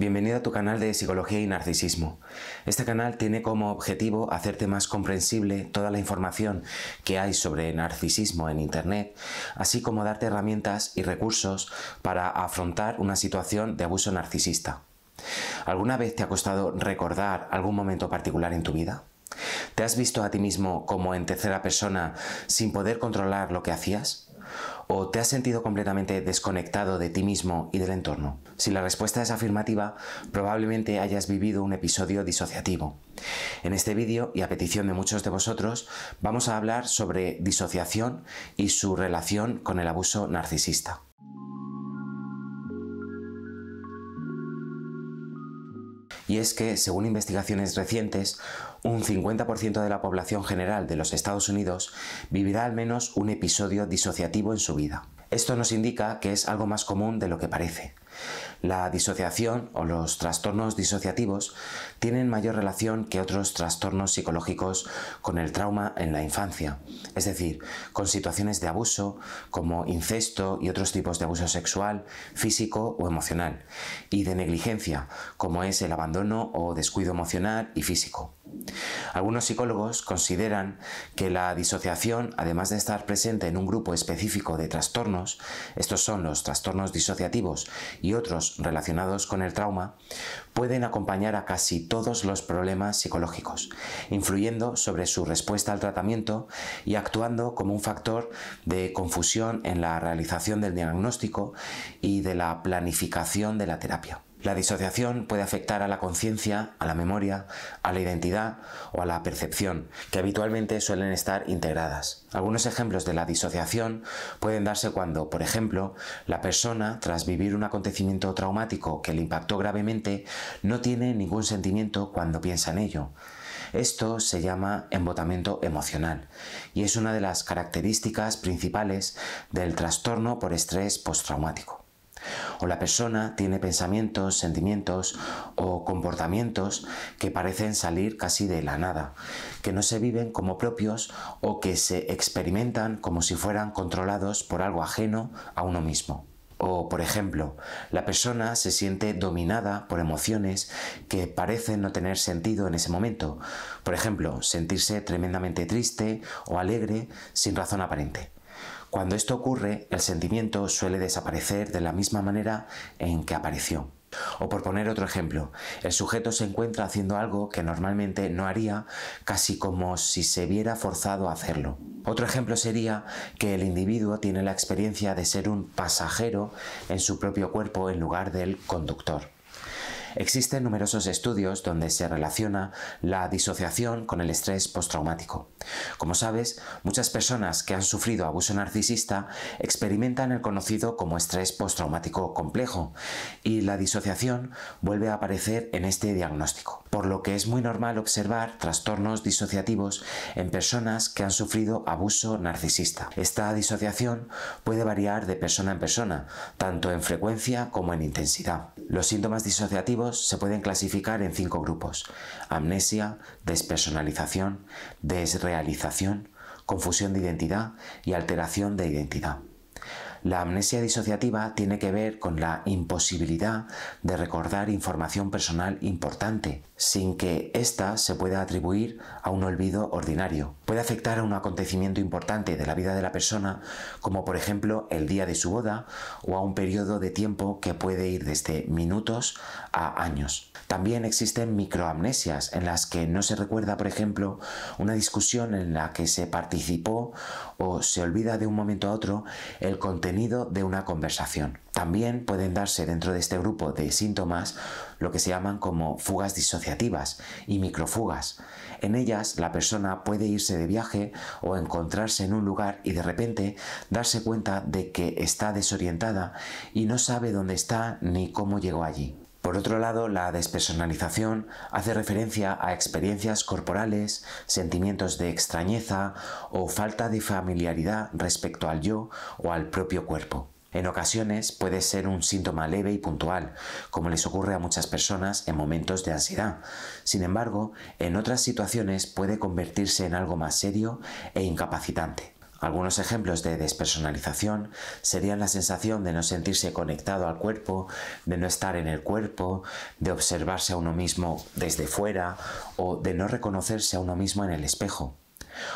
Bienvenido a tu canal de Psicología y Narcisismo. Este canal tiene como objetivo hacerte más comprensible toda la información que hay sobre narcisismo en Internet, así como darte herramientas y recursos para afrontar una situación de abuso narcisista. ¿Alguna vez te ha costado recordar algún momento particular en tu vida? ¿Te has visto a ti mismo como en tercera persona sin poder controlar lo que hacías? ¿O te has sentido completamente desconectado de ti mismo y del entorno? Si la respuesta es afirmativa, probablemente hayas vivido un episodio disociativo. En este vídeo, y a petición de muchos de vosotros, vamos a hablar sobre disociación y su relación con el abuso narcisista. y es que, según investigaciones recientes, un 50% de la población general de los Estados Unidos vivirá al menos un episodio disociativo en su vida. Esto nos indica que es algo más común de lo que parece. La disociación o los trastornos disociativos tienen mayor relación que otros trastornos psicológicos con el trauma en la infancia, es decir, con situaciones de abuso como incesto y otros tipos de abuso sexual, físico o emocional, y de negligencia como es el abandono o descuido emocional y físico. Algunos psicólogos consideran que la disociación, además de estar presente en un grupo específico de trastornos, estos son los trastornos disociativos y otros relacionados con el trauma, pueden acompañar a casi todos los problemas psicológicos, influyendo sobre su respuesta al tratamiento y actuando como un factor de confusión en la realización del diagnóstico y de la planificación de la terapia. La disociación puede afectar a la conciencia, a la memoria, a la identidad o a la percepción, que habitualmente suelen estar integradas. Algunos ejemplos de la disociación pueden darse cuando, por ejemplo, la persona, tras vivir un acontecimiento traumático que le impactó gravemente, no tiene ningún sentimiento cuando piensa en ello. Esto se llama embotamiento emocional y es una de las características principales del trastorno por estrés postraumático. O la persona tiene pensamientos, sentimientos o comportamientos que parecen salir casi de la nada, que no se viven como propios o que se experimentan como si fueran controlados por algo ajeno a uno mismo. O, por ejemplo, la persona se siente dominada por emociones que parecen no tener sentido en ese momento. Por ejemplo, sentirse tremendamente triste o alegre sin razón aparente. Cuando esto ocurre, el sentimiento suele desaparecer de la misma manera en que apareció. O por poner otro ejemplo, el sujeto se encuentra haciendo algo que normalmente no haría, casi como si se viera forzado a hacerlo. Otro ejemplo sería que el individuo tiene la experiencia de ser un pasajero en su propio cuerpo en lugar del conductor. Existen numerosos estudios donde se relaciona la disociación con el estrés postraumático. Como sabes, muchas personas que han sufrido abuso narcisista experimentan el conocido como estrés postraumático complejo y la disociación vuelve a aparecer en este diagnóstico, por lo que es muy normal observar trastornos disociativos en personas que han sufrido abuso narcisista. Esta disociación puede variar de persona en persona, tanto en frecuencia como en intensidad. Los síntomas disociativos se pueden clasificar en cinco grupos. Amnesia, despersonalización, desrealización, confusión de identidad y alteración de identidad. La amnesia disociativa tiene que ver con la imposibilidad de recordar información personal importante sin que ésta se pueda atribuir a un olvido ordinario. Puede afectar a un acontecimiento importante de la vida de la persona, como por ejemplo el día de su boda o a un periodo de tiempo que puede ir desde minutos a años. También existen microamnesias en las que no se recuerda, por ejemplo, una discusión en la que se participó o se olvida de un momento a otro el contenido de una conversación. También pueden darse dentro de este grupo de síntomas lo que se llaman como fugas disociativas y microfugas. En ellas la persona puede irse de viaje o encontrarse en un lugar y de repente darse cuenta de que está desorientada y no sabe dónde está ni cómo llegó allí. Por otro lado, la despersonalización hace referencia a experiencias corporales, sentimientos de extrañeza o falta de familiaridad respecto al yo o al propio cuerpo. En ocasiones puede ser un síntoma leve y puntual, como les ocurre a muchas personas en momentos de ansiedad. Sin embargo, en otras situaciones puede convertirse en algo más serio e incapacitante. Algunos ejemplos de despersonalización serían la sensación de no sentirse conectado al cuerpo, de no estar en el cuerpo, de observarse a uno mismo desde fuera o de no reconocerse a uno mismo en el espejo.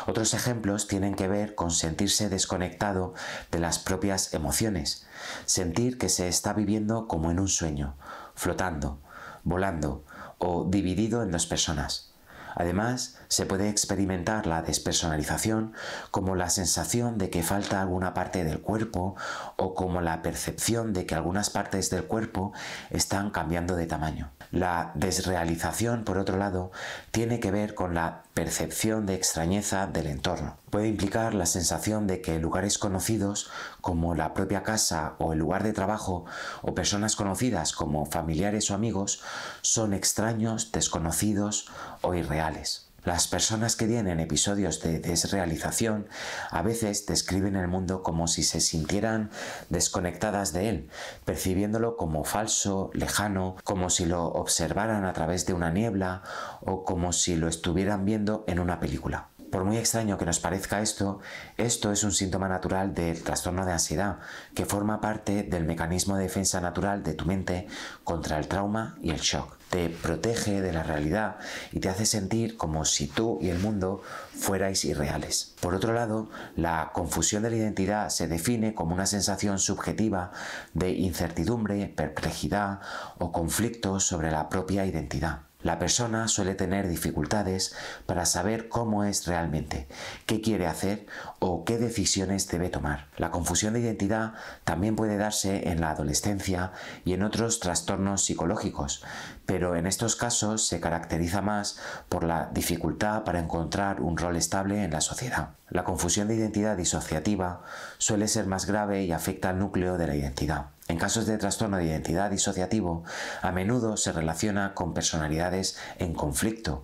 Otros ejemplos tienen que ver con sentirse desconectado de las propias emociones, sentir que se está viviendo como en un sueño, flotando, volando o dividido en dos personas. Además, se puede experimentar la despersonalización como la sensación de que falta alguna parte del cuerpo o como la percepción de que algunas partes del cuerpo están cambiando de tamaño. La desrealización, por otro lado, tiene que ver con la percepción de extrañeza del entorno. Puede implicar la sensación de que lugares conocidos, como la propia casa o el lugar de trabajo, o personas conocidas como familiares o amigos, son extraños, desconocidos o irreales. Las personas que tienen episodios de desrealización a veces describen el mundo como si se sintieran desconectadas de él, percibiéndolo como falso, lejano, como si lo observaran a través de una niebla o como si lo estuvieran viendo en una película. Por muy extraño que nos parezca esto, esto es un síntoma natural del trastorno de ansiedad, que forma parte del mecanismo de defensa natural de tu mente contra el trauma y el shock te protege de la realidad y te hace sentir como si tú y el mundo fuerais irreales. Por otro lado, la confusión de la identidad se define como una sensación subjetiva de incertidumbre, perplejidad o conflicto sobre la propia identidad. La persona suele tener dificultades para saber cómo es realmente, qué quiere hacer o qué decisiones debe tomar. La confusión de identidad también puede darse en la adolescencia y en otros trastornos psicológicos, pero en estos casos se caracteriza más por la dificultad para encontrar un rol estable en la sociedad. La confusión de identidad disociativa suele ser más grave y afecta al núcleo de la identidad. En casos de trastorno de identidad disociativo, a menudo se relaciona con personalidades en conflicto.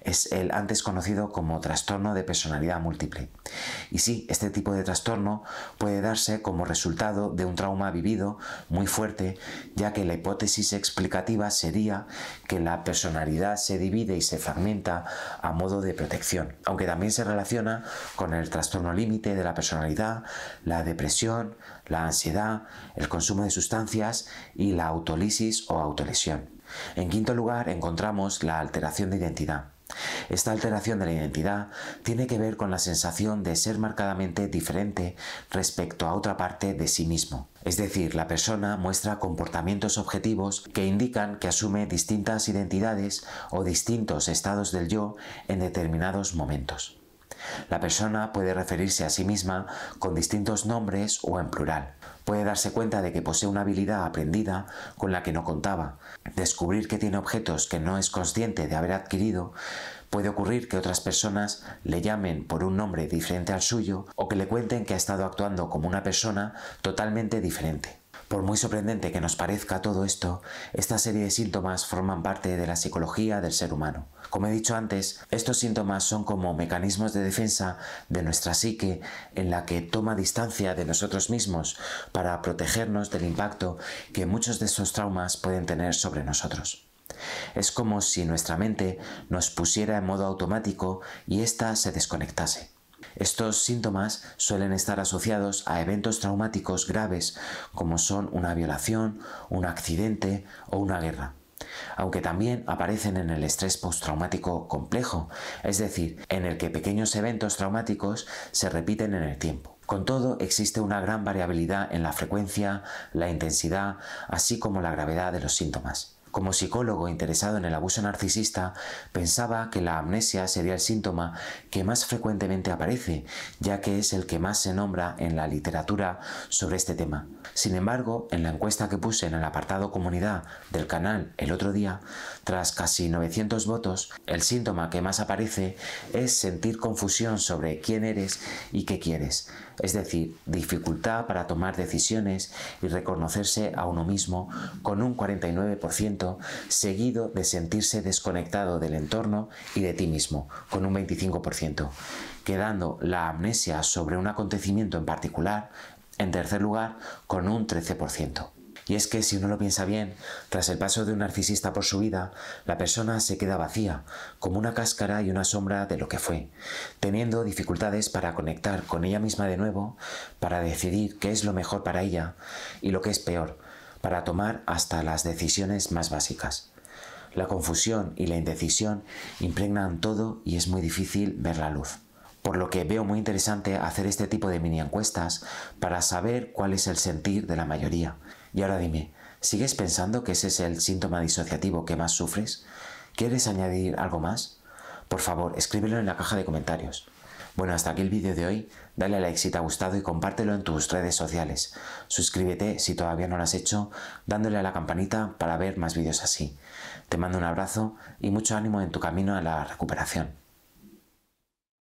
Es el antes conocido como trastorno de personalidad múltiple. Y sí, este tipo de trastorno puede darse como resultado de un trauma vivido muy fuerte, ya que la hipótesis explicativa sería que la personalidad se divide y se fragmenta a modo de protección, aunque también se relaciona con el trastorno límite de la personalidad, la depresión, la ansiedad, el consumo de sustancias y la autolisis o autolesión. En quinto lugar encontramos la alteración de identidad. Esta alteración de la identidad tiene que ver con la sensación de ser marcadamente diferente respecto a otra parte de sí mismo. Es decir, la persona muestra comportamientos objetivos que indican que asume distintas identidades o distintos estados del yo en determinados momentos. La persona puede referirse a sí misma con distintos nombres o en plural puede darse cuenta de que posee una habilidad aprendida con la que no contaba, descubrir que tiene objetos que no es consciente de haber adquirido, puede ocurrir que otras personas le llamen por un nombre diferente al suyo o que le cuenten que ha estado actuando como una persona totalmente diferente. Por muy sorprendente que nos parezca todo esto, esta serie de síntomas forman parte de la psicología del ser humano. Como he dicho antes, estos síntomas son como mecanismos de defensa de nuestra psique en la que toma distancia de nosotros mismos para protegernos del impacto que muchos de esos traumas pueden tener sobre nosotros. Es como si nuestra mente nos pusiera en modo automático y ésta se desconectase. Estos síntomas suelen estar asociados a eventos traumáticos graves como son una violación, un accidente o una guerra aunque también aparecen en el estrés postraumático complejo, es decir, en el que pequeños eventos traumáticos se repiten en el tiempo. Con todo, existe una gran variabilidad en la frecuencia, la intensidad, así como la gravedad de los síntomas. Como psicólogo interesado en el abuso narcisista, pensaba que la amnesia sería el síntoma que más frecuentemente aparece, ya que es el que más se nombra en la literatura sobre este tema. Sin embargo, en la encuesta que puse en el apartado comunidad del canal el otro día, tras casi 900 votos, el síntoma que más aparece es sentir confusión sobre quién eres y qué quieres es decir, dificultad para tomar decisiones y reconocerse a uno mismo con un 49%, seguido de sentirse desconectado del entorno y de ti mismo con un 25%, quedando la amnesia sobre un acontecimiento en particular en tercer lugar con un 13%. Y es que si uno lo piensa bien, tras el paso de un narcisista por su vida, la persona se queda vacía, como una cáscara y una sombra de lo que fue, teniendo dificultades para conectar con ella misma de nuevo, para decidir qué es lo mejor para ella y lo que es peor, para tomar hasta las decisiones más básicas. La confusión y la indecisión impregnan todo y es muy difícil ver la luz por lo que veo muy interesante hacer este tipo de mini encuestas para saber cuál es el sentir de la mayoría. Y ahora dime, ¿sigues pensando que ese es el síntoma disociativo que más sufres? ¿Quieres añadir algo más? Por favor, escríbelo en la caja de comentarios. Bueno, hasta aquí el vídeo de hoy. Dale a like si te ha gustado y compártelo en tus redes sociales. Suscríbete si todavía no lo has hecho, dándole a la campanita para ver más vídeos así. Te mando un abrazo y mucho ánimo en tu camino a la recuperación.